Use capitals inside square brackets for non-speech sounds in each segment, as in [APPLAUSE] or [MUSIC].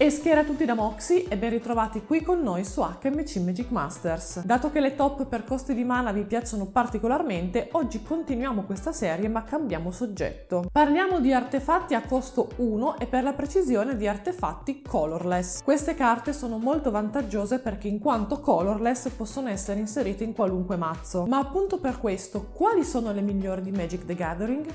E schiera tutti da Moxy e ben ritrovati qui con noi su HMC Magic Masters. Dato che le top per costi di mana vi piacciono particolarmente, oggi continuiamo questa serie ma cambiamo soggetto. Parliamo di artefatti a costo 1 e per la precisione di artefatti colorless. Queste carte sono molto vantaggiose perché in quanto colorless possono essere inserite in qualunque mazzo. Ma appunto per questo, quali sono le migliori di Magic the Gathering?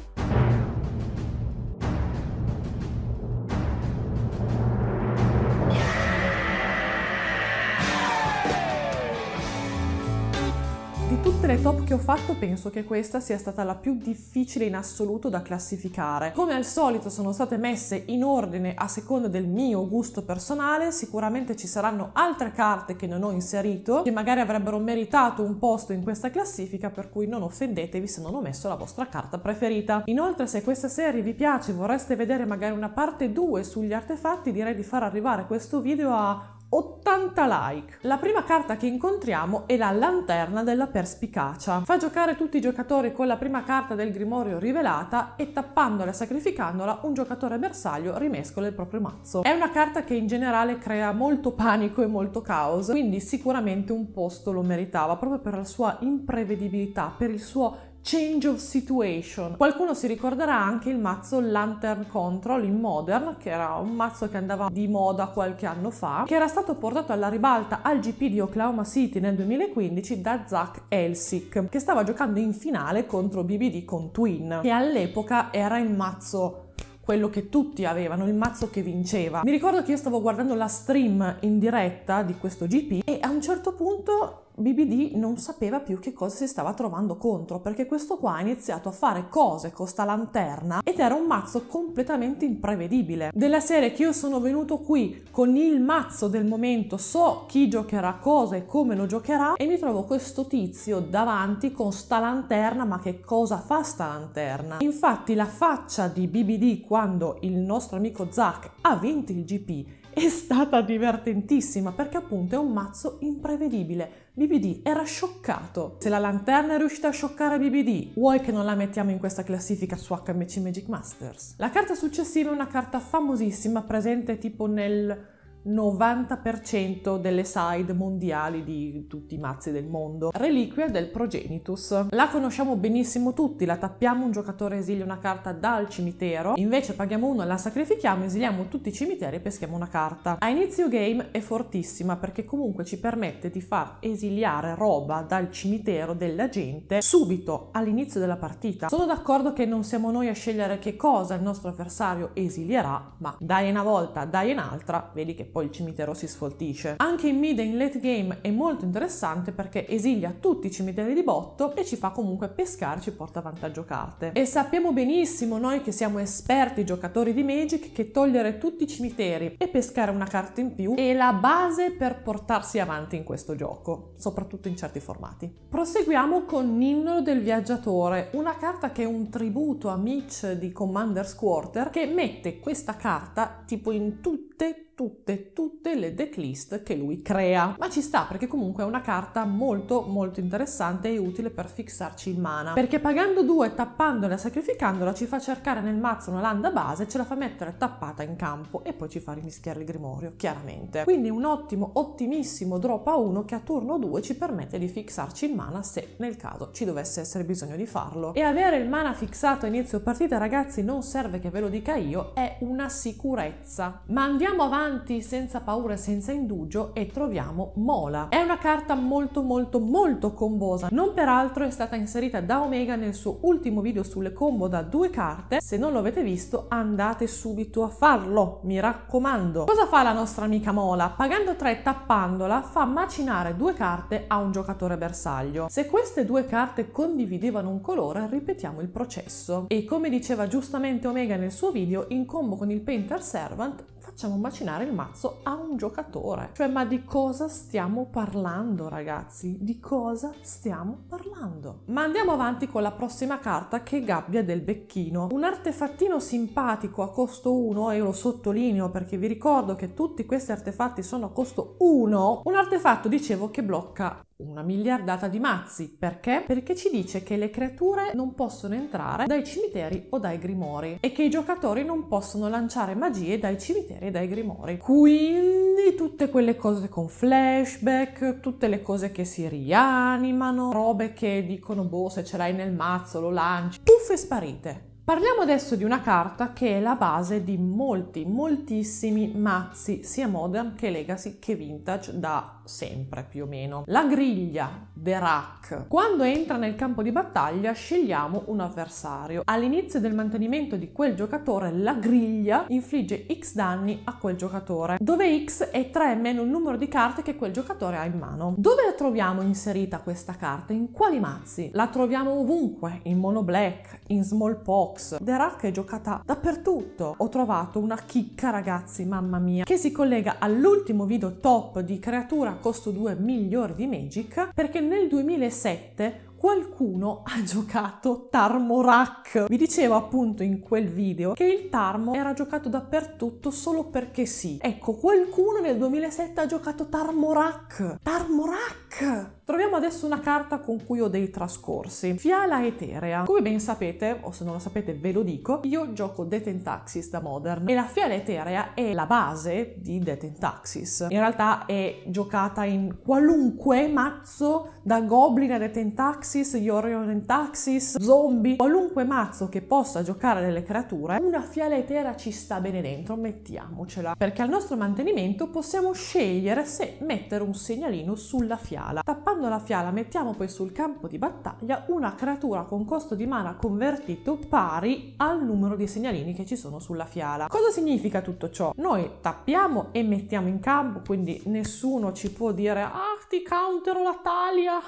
tutte le top che ho fatto penso che questa sia stata la più difficile in assoluto da classificare. Come al solito sono state messe in ordine a seconda del mio gusto personale, sicuramente ci saranno altre carte che non ho inserito, che magari avrebbero meritato un posto in questa classifica, per cui non offendetevi se non ho messo la vostra carta preferita. Inoltre se questa serie vi piace e vorreste vedere magari una parte 2 sugli artefatti, direi di far arrivare questo video a 80 like. La prima carta che incontriamo è la Lanterna della Perspicacia. Fa giocare tutti i giocatori con la prima carta del Grimorio rivelata e tappandola e sacrificandola un giocatore bersaglio rimescola il proprio mazzo. È una carta che in generale crea molto panico e molto caos, quindi sicuramente un posto lo meritava proprio per la sua imprevedibilità, per il suo Change of Situation. Qualcuno si ricorderà anche il mazzo Lantern Control in Modern, che era un mazzo che andava di moda qualche anno fa, che era stato portato alla ribalta al GP di Oklahoma City nel 2015 da Zach Elsick, che stava giocando in finale contro BBD con Twin, che all'epoca era il mazzo quello che tutti avevano, il mazzo che vinceva. Mi ricordo che io stavo guardando la stream in diretta di questo GP e a un certo punto BBD non sapeva più che cosa si stava trovando contro, perché questo qua ha iniziato a fare cose con sta lanterna ed era un mazzo completamente imprevedibile. Della serie che io sono venuto qui con il mazzo del momento, so chi giocherà cosa e come lo giocherà e mi trovo questo tizio davanti con sta lanterna, ma che cosa fa sta lanterna? Infatti la faccia di BBD quando il nostro amico Zack ha vinto il GP è stata divertentissima perché appunto è un mazzo imprevedibile. BBD era scioccato. Se la lanterna è riuscita a scioccare BBD, vuoi che non la mettiamo in questa classifica su HMC Magic Masters? La carta successiva è una carta famosissima presente tipo nel 90% delle side mondiali di tutti i mazzi del mondo. Reliquia del Progenitus. La conosciamo benissimo tutti, la tappiamo, un giocatore esilia una carta dal cimitero, invece paghiamo uno, la sacrifichiamo, esiliamo tutti i cimiteri e peschiamo una carta. A inizio game è fortissima perché comunque ci permette di far esiliare roba dal cimitero della gente subito all'inizio della partita. Sono d'accordo che non siamo noi a scegliere che cosa il nostro avversario esilierà, ma dai una volta, dai un'altra, vedi che poi il cimitero si sfoltisce. Anche in mid e in late game è molto interessante perché esilia tutti i cimiteri di botto e ci fa comunque pescare, ci porta vantaggio carte. E sappiamo benissimo noi che siamo esperti giocatori di Magic che togliere tutti i cimiteri e pescare una carta in più è la base per portarsi avanti in questo gioco, soprattutto in certi formati. Proseguiamo con Ninno del Viaggiatore, una carta che è un tributo a Mitch di Commander's Quarter che mette questa carta tipo in tutte tutte, tutte le decklist che lui crea. Ma ci sta perché comunque è una carta molto, molto interessante e utile per fixarci il mana. Perché pagando due, tappandola e sacrificandola, ci fa cercare nel mazzo una landa base, ce la fa mettere tappata in campo e poi ci fa rimischiare il grimorio, chiaramente. Quindi un ottimo, ottimissimo drop a 1 che a turno 2 ci permette di fixarci il mana se nel caso ci dovesse essere bisogno di farlo. E avere il mana fixato a inizio partita, ragazzi, non serve che ve lo dica io, è una sicurezza. Ma andiamo avanti avanti senza paura, senza indugio e troviamo Mola. È una carta molto molto molto combosa, non peraltro è stata inserita da Omega nel suo ultimo video sulle combo da due carte, se non lo avete visto andate subito a farlo, mi raccomando. Cosa fa la nostra amica Mola? Pagando 3 tappandola fa macinare due carte a un giocatore bersaglio. Se queste due carte condividevano un colore ripetiamo il processo. E come diceva giustamente Omega nel suo video, in combo con il Painter Servant facciamo macinare il mazzo a un giocatore. Cioè, ma di cosa stiamo parlando, ragazzi? Di cosa stiamo parlando? Ma andiamo avanti con la prossima carta che è Gabbia del Becchino. Un artefattino simpatico a costo 1, e lo sottolineo perché vi ricordo che tutti questi artefatti sono a costo 1. Un artefatto, dicevo, che blocca una miliardata di mazzi. Perché? Perché ci dice che le creature non possono entrare dai cimiteri o dai grimori e che i giocatori non possono lanciare magie dai cimiteri e dai grimori. Quindi tutte quelle cose con flashback, tutte le cose che si rianimano, robe che dicono boh se ce l'hai nel mazzo lo lanci, puffe sparite. Parliamo adesso di una carta che è la base di molti, moltissimi mazzi, sia modern che legacy che vintage, da sempre più o meno. La griglia Verac. Quando entra nel campo di battaglia scegliamo un avversario. All'inizio del mantenimento di quel giocatore la griglia infligge x danni a quel giocatore, dove x è 3 meno il numero di carte che quel giocatore ha in mano. Dove la troviamo inserita questa carta? In quali mazzi? La troviamo ovunque, in mono black, in smallpox. Verac è giocata dappertutto. Ho trovato una chicca ragazzi, mamma mia, che si collega all'ultimo video top di creatura a costo 2 miglior di Magic perché nel 2007 qualcuno ha giocato Tarmorak. Vi dicevo appunto in quel video che il Tarmo era giocato dappertutto solo perché sì. Ecco, qualcuno nel 2007 ha giocato Tarmorak. Tarmorak! Troviamo adesso una carta con cui ho dei trascorsi. Fiala Eterea. Come ben sapete, o se non lo sapete ve lo dico, io gioco Death Taxis da Modern e la Fiala Eterea è la base di Death Taxis. In realtà è giocata in qualunque mazzo da Goblin a Death Taxis Taxis, gli Orion Taxis, zombie, qualunque mazzo che possa giocare delle creature, una fiala etera ci sta bene dentro, mettiamocela. Perché al nostro mantenimento possiamo scegliere se mettere un segnalino sulla fiala. Tappando la fiala mettiamo poi sul campo di battaglia una creatura con costo di mana convertito pari al numero di segnalini che ci sono sulla fiala. Cosa significa tutto ciò? Noi tappiamo e mettiamo in campo, quindi nessuno ci può dire ah ti countero la taglia,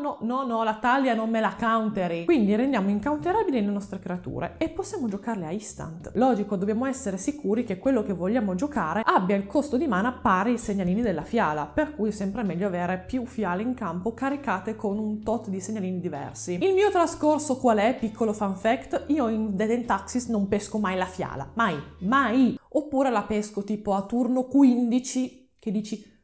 no, no, no, la taglia non me la counteri. Quindi rendiamo incounterabili le nostre creature e possiamo giocarle a instant. Logico, dobbiamo essere sicuri che quello che vogliamo giocare abbia il costo di mana pari ai segnalini della fiala, per cui è sempre meglio avere più fiale in campo caricate con un tot di segnalini diversi. Il mio trascorso qual è? Piccolo fun fact, io in Dead and Taxis non pesco mai la fiala, mai, mai. Oppure la pesco tipo a turno 15 che dici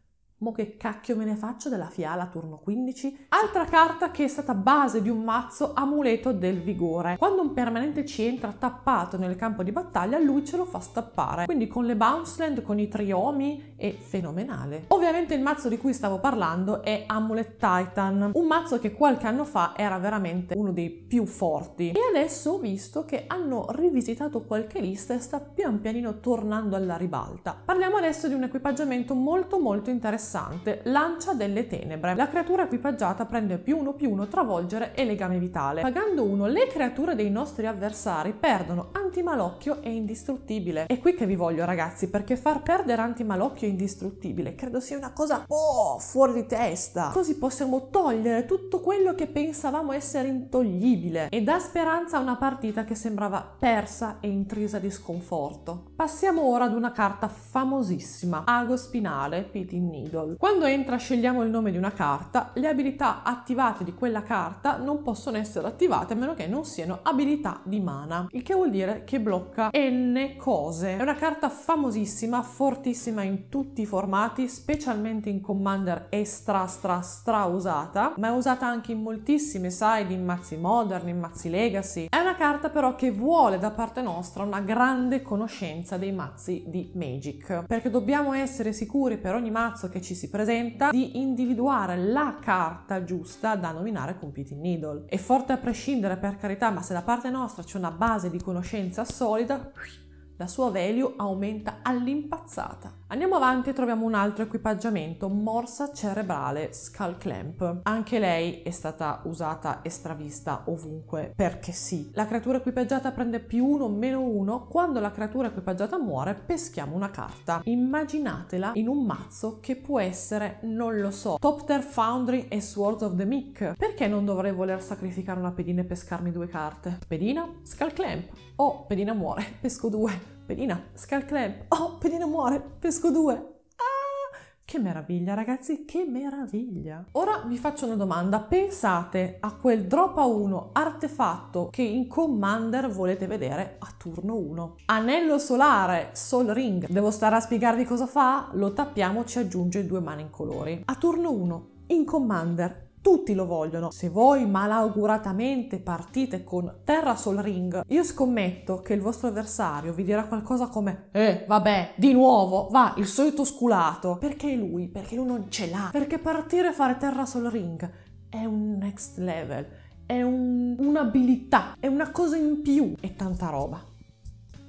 Mo che cacchio me ne faccio della fiala turno 15? Altra carta che è stata base di un mazzo amuleto del vigore. Quando un permanente ci entra tappato nel campo di battaglia, lui ce lo fa stappare. Quindi con le Bounceland, con i triomi, è fenomenale. Ovviamente il mazzo di cui stavo parlando è Amulet Titan, un mazzo che qualche anno fa era veramente uno dei più forti. E adesso ho visto che hanno rivisitato qualche lista e sta pian pianino tornando alla ribalta. Parliamo adesso di un equipaggiamento molto molto interessante interessante, lancia delle tenebre. La creatura equipaggiata prende più uno più uno travolgere e legame vitale. Pagando uno, le creature dei nostri avversari perdono antimalocchio e indistruttibile. È qui che vi voglio ragazzi perché far perdere antimalocchio e indistruttibile credo sia una cosa oh, fuori di testa. Così possiamo togliere tutto quello che pensavamo essere intoglibile e dà speranza a una partita che sembrava persa e intrisa di sconforto. Passiamo ora ad una carta famosissima, Ago Spinale, Piti in Nido. Puzzle. Quando entra scegliamo il nome di una carta, le abilità attivate di quella carta non possono essere attivate a meno che non siano abilità di mana, il che vuol dire che blocca n cose. È una carta famosissima, fortissima in tutti i formati, specialmente in Commander è stra stra stra usata, ma è usata anche in moltissime side, in mazzi modern, in mazzi legacy. È una carta però che vuole da parte nostra una grande conoscenza dei mazzi di Magic, perché dobbiamo essere sicuri per ogni mazzo che ci ci si presenta, di individuare la carta giusta da nominare con computing needle. È forte a prescindere per carità, ma se da parte nostra c'è una base di conoscenza solida, la sua value aumenta all'impazzata. Andiamo avanti e troviamo un altro equipaggiamento, morsa cerebrale Skull Clamp. Anche lei è stata usata e stravista ovunque, perché sì. La creatura equipaggiata prende più uno, meno uno, quando la creatura equipaggiata muore peschiamo una carta. Immaginatela in un mazzo che può essere, non lo so, Top Tier Foundry e Swords of the Meek. Perché non dovrei voler sacrificare una pedina e pescarmi due carte? Pedina, Skull Clamp. O oh, pedina muore, [LAUGHS] pesco due. Pedina, Skull Clamp. Oh, Pedina muore, pesco due. Ah, che meraviglia ragazzi, che meraviglia! Ora vi faccio una domanda, pensate a quel drop a 1 artefatto che in Commander volete vedere a turno 1. Anello solare, Sol Ring, devo stare a spiegarvi cosa fa? Lo tappiamo, ci aggiunge due mani in colori. A turno 1, in Commander, tutti lo vogliono. Se voi malauguratamente partite con Terra Sol Ring, io scommetto che il vostro avversario vi dirà qualcosa come Eh, vabbè, di nuovo, va, il solito sculato. Perché lui? Perché lui non ce l'ha. Perché partire a fare Terra Sol Ring è un next level, è un, un'abilità, è una cosa in più è tanta roba.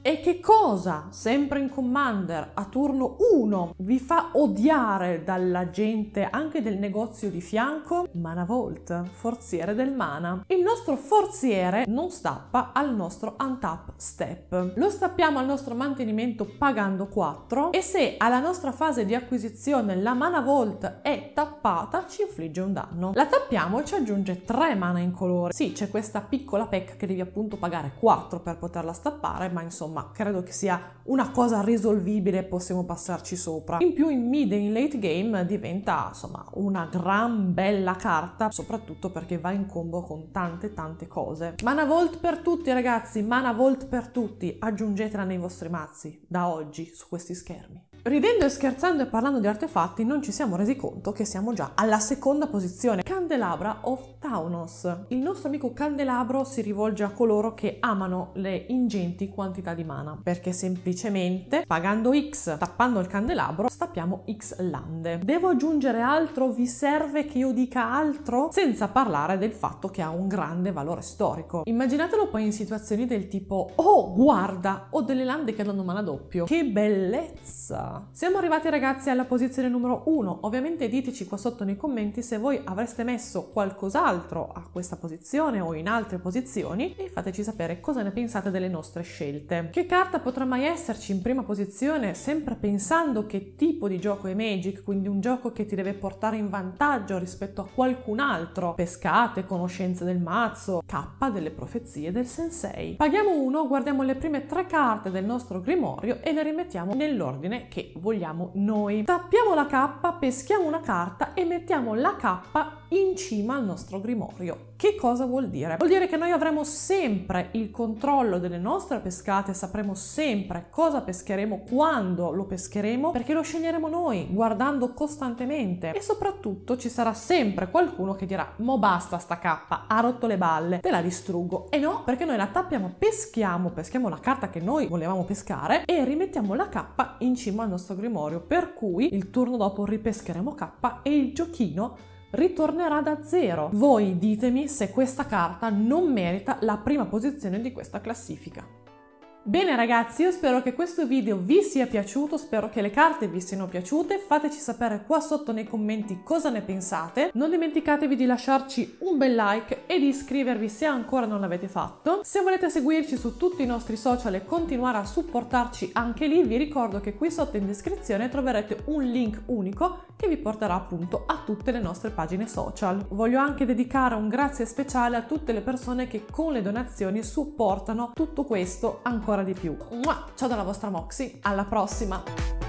E che cosa, sempre in Commander, a turno 1, vi fa odiare dalla gente anche del negozio di fianco? Mana Vault, forziere del mana. Il nostro forziere non stappa al nostro untap step. Lo stappiamo al nostro mantenimento pagando 4 e se alla nostra fase di acquisizione la mana Vault è tappata ci infligge un danno. La tappiamo e ci aggiunge 3 mana in colore. Sì, c'è questa piccola pecca che devi appunto pagare 4 per poterla stappare, ma insomma insomma credo che sia una cosa risolvibile, possiamo passarci sopra. In più in mid e in late game diventa insomma una gran bella carta, soprattutto perché va in combo con tante tante cose. Mana Vault per tutti ragazzi, Mana Vault per tutti, aggiungetela nei vostri mazzi da oggi su questi schermi. Ridendo e scherzando e parlando di artefatti non ci siamo resi conto che siamo già alla seconda posizione, Candelabra of Taunos. Il nostro amico Candelabro si rivolge a coloro che amano le ingenti quantità di mana, perché semplicemente pagando X, tappando il candelabro, stappiamo X lande. Devo aggiungere altro? Vi serve che io dica altro? Senza parlare del fatto che ha un grande valore storico. Immaginatelo poi in situazioni del tipo, oh guarda, ho delle lande che danno mana doppio, che bellezza! Siamo arrivati ragazzi alla posizione numero 1, ovviamente diteci qua sotto nei commenti se voi avreste messo qualcos'altro a questa posizione o in altre posizioni e fateci sapere cosa ne pensate delle nostre scelte. Che carta potrà mai esserci in prima posizione sempre pensando che tipo di gioco è Magic, quindi un gioco che ti deve portare in vantaggio rispetto a qualcun altro? Pescate, conoscenze del mazzo, K delle profezie del sensei. Paghiamo uno, guardiamo le prime tre carte del nostro grimorio e le rimettiamo nell'ordine che che vogliamo noi. Tappiamo la cappa, peschiamo una carta e mettiamo la cappa in cima al nostro grimorio. Che cosa vuol dire? Vuol dire che noi avremo sempre il controllo delle nostre pescate, sapremo sempre cosa pescheremo, quando lo pescheremo, perché lo sceglieremo noi, guardando costantemente. E soprattutto ci sarà sempre qualcuno che dirà, mo basta sta cappa, ha rotto le balle, te la distruggo. E no, perché noi la tappiamo, peschiamo, peschiamo la carta che noi volevamo pescare e rimettiamo la cappa in cima al nostro grimorio, per cui il turno dopo ripescheremo cappa e il giochino ritornerà da zero. Voi ditemi se questa carta non merita la prima posizione di questa classifica. Bene ragazzi, io spero che questo video vi sia piaciuto, spero che le carte vi siano piaciute, fateci sapere qua sotto nei commenti cosa ne pensate, non dimenticatevi di lasciarci un bel like e di iscrivervi se ancora non l'avete fatto. Se volete seguirci su tutti i nostri social e continuare a supportarci anche lì, vi ricordo che qui sotto in descrizione troverete un link unico che vi porterà appunto a tutte le nostre pagine social. Voglio anche dedicare un grazie speciale a tutte le persone che con le donazioni supportano tutto questo ancora ancora di più. Ciao dalla vostra Moxy, alla prossima!